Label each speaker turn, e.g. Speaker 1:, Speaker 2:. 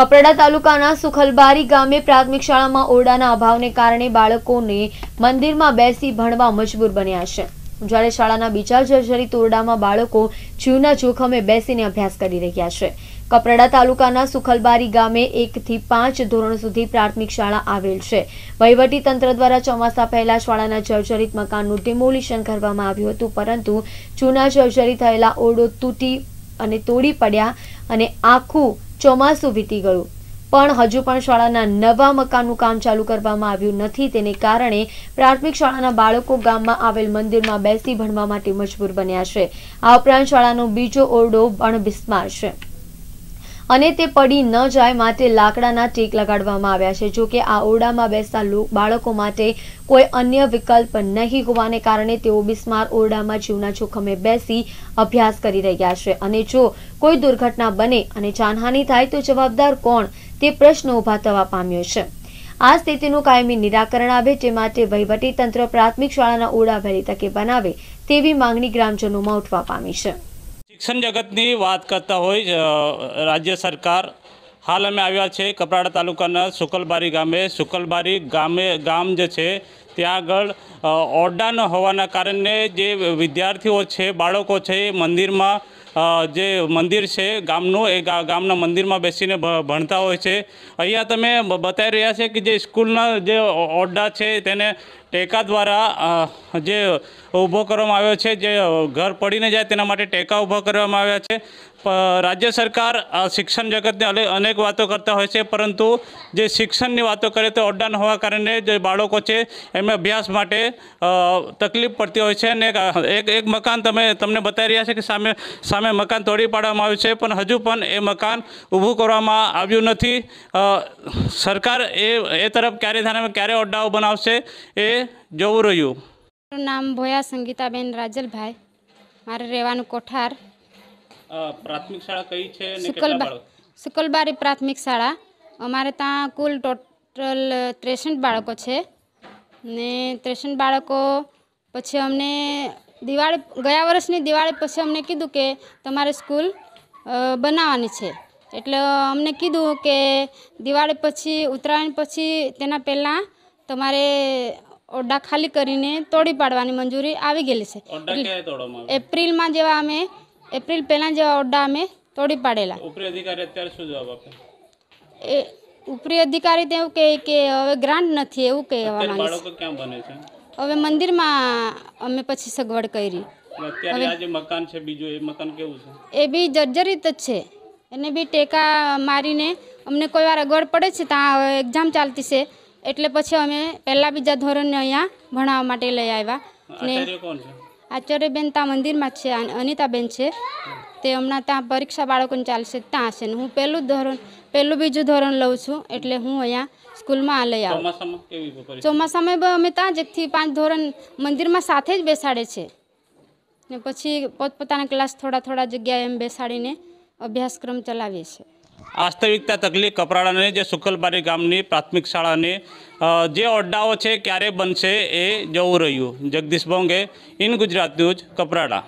Speaker 1: કપરાડા તાલુકાના સુખલબારી ગામે પ્રાથમિક શાળામાં ઓરડાના અભાવને કારણે બાળકોને મંદિરમાં બેસી ભણવા મજબૂર બન્યા છે જ્યારે શાળાના બીજા જર્જરિત ઓરડામાં બાળકો જીવના જોખમે બેસીને અભ્યાસ કરી રહ્યા છે કપરાડા તાલુકાના સુખલબારી ગામે એકથી પાંચ ધોરણ સુધી પ્રાથમિક શાળા આવેલ છે વહીવટી તંત્ર દ્વારા ચોમાસા પહેલા શાળાના જર્જરિત મકાનનું ડિમોલિશન કરવામાં આવ્યું હતું પરંતુ જૂના જર્જરી થયેલા ઓરડો તૂટી અને તોડી પડ્યા અને આખું ચોમાસું વીતી ગયું પણ હજુ પણ શાળાના નવા મકાનનું કામ ચાલુ કરવામાં આવ્યું નથી તેને કારણે પ્રાથમિક શાળાના બાળકો ગામમાં આવેલ મંદિરમાં બેસી ભણવા માટે મજબૂર બન્યા છે આ ઉપરાંત શાળાનો બીજો ઓરડો પણ બિસ્માર છે અને તે પડી ન જાય માટે લાકડાના ટેક લગાડવામાં આવ્યા છે જોકે આ ઓરડામાં બેસતા બાળકો માટે કોઈ અન્ય વિકલ્પ નહીં હોવાને કારણે તેઓ બિસ્માર ઓરડામાં જીવના જોખમે બેસી અભ્યાસ કરી રહ્યા છે અને જો કોઈ દુર્ઘટના બને અને જાનહાનિ થાય તો જવાબદાર કોણ તે પ્રશ્ન ઊભા થવા પામ્યો છે આ સ્થિતિનું કાયમી નિરાકરણ આવે તે માટે વહીવટી તંત્ર પ્રાથમિક શાળાના ઓરડા વહેલી તકે બનાવે તેવી માંગણી ગ્રામજનોમાં ઉઠવા પામી છે
Speaker 2: શિક્ષણ જગતની વાત કરતા હોય રાજ્ય સરકાર હાલ અમે આવ્યા છે કપરાડા તાલુકાના સુકલબારી ગામે સુકલબારી ગામે ગામ જે છે ત્યાં આગળ ઓરડા ન હોવાના કારણે જે વિદ્યાર્થીઓ છે બાળકો છે એ મંદિરમાં જે મંદિર છે ગામનું એ ગામના મંદિરમાં બેસીને ભણતા હોય છે અહીંયા તમે બતાવી રહ્યા છે કે જે સ્કૂલના જે ઓરડા છે તેને ટેકા દ્વારા જે ઊભો કરવામાં આવ્યો છે જે ઘર પડીને જાય તેના માટે ટેકા ઊભા કરવામાં આવ્યા છે રાજ્ય સરકાર આ શિક્ષણ જગતને અનેક વાતો કરતા હોય છે પરંતુ જે શિક્ષણની વાતો કરે તો અડડાન હોવા કારણે જે બાળકો છે એમને અભ્યાસ માટે તકલીફ પડતી હોય છે અને એક એક મકાન તમે તમને બતાવી રહ્યા છે કે સામે સામે મકાન તોડી પાડવામાં આવ્યું છે પણ હજુ પણ એ મકાન ઊભું કરવામાં આવ્યું નથી સરકાર એ એ તરફ ક્યારે થાય ક્યારે ઓરડાઓ બનાવશે એ જોવું રહ્યું
Speaker 3: મારું નામ ભોયા સંગીતાબેન રાજલભાઈ મારે રહેવાનું કોઠાર
Speaker 2: પ્રાથમિક શાળા કઈ છે
Speaker 3: સુકલબારી પ્રાથમિક શાળા અમારે ત્યાં કુલ ટોટલ ત્રેસઠ બાળકો છે ને ત્રેસઠ બાળકો પછી અમને દિવાળી ગયા વર્ષની દિવાળી પછી અમને કીધું કે તમારે સ્કૂલ બનાવવાની છે એટલે અમને કીધું કે દિવાળી પછી ઉત્તરાયણ પછી તેના પહેલાં તમારે ઓરડા ખાલી કરીને તોડી પાડવાની મંજૂરી આવી ગયેલી છે એપ્રિલમાં જેવા અમે એપ્રિલ પહેલાં જેવા ઓરડા અમે તોડી પાડેલા
Speaker 2: ઉપરી અધિકારી અત્યારે શું જવાબ આપે
Speaker 3: એ ઉપરી અધિકારી તો એવું કહે કે હવે ગ્રાન્ટ નથી એવું કહેવા માંગે બાળકો ક્યાં બને છે હવે મંદિરમાં અમે પછી સગવડ કરી અને અત્યારે આ જે
Speaker 2: મકાન છે બીજું એ મકાન કેવું છે
Speaker 3: એ બી જર્જરિત જ છે એને બી ટેકા મારીને અમને કોઈ વાર અગવડ પડે છે ત્યાં હવે એક્ઝામ ચાલતી છે એટલે પછી અમે પહેલાં બીજા ધોરણને અહીંયા ભણાવવા માટે લઈ આવ્યા ને કોણ છે આચાર્યબેન ત્યાં મંદિરમાં છે અને અનિતાબેન છે તે હમણાં ત્યાં પરીક્ષા બાળકોને ચાલશે ત્યાં હશે ને હું પહેલું ધોરણ પહેલું બીજું ધોરણ લઉં છું એટલે હું અહીંયા સ્કૂલમાં લઈ આવું ચોમાસામાં અમે ત્યાં જ એકથી પાંચ ધોરણ મંદિરમાં સાથે જ બેસાડે છે ને પછી પોતપોતાના ક્લાસ થોડા થોડા જગ્યાએ એમ બેસાડીને અભ્યાસક્રમ ચલાવીએ છીએ
Speaker 2: આસ્તવિકતા તકલી કપરાડાને જે સુકલબારી ગામની પ્રાથમિક શાળાની જે ઓરડાઓ છે ક્યારે બનશે એ જવું રહ્યું જગદીશ બોંગે ઇન ગુજરાત ન્યૂઝ કપરાડા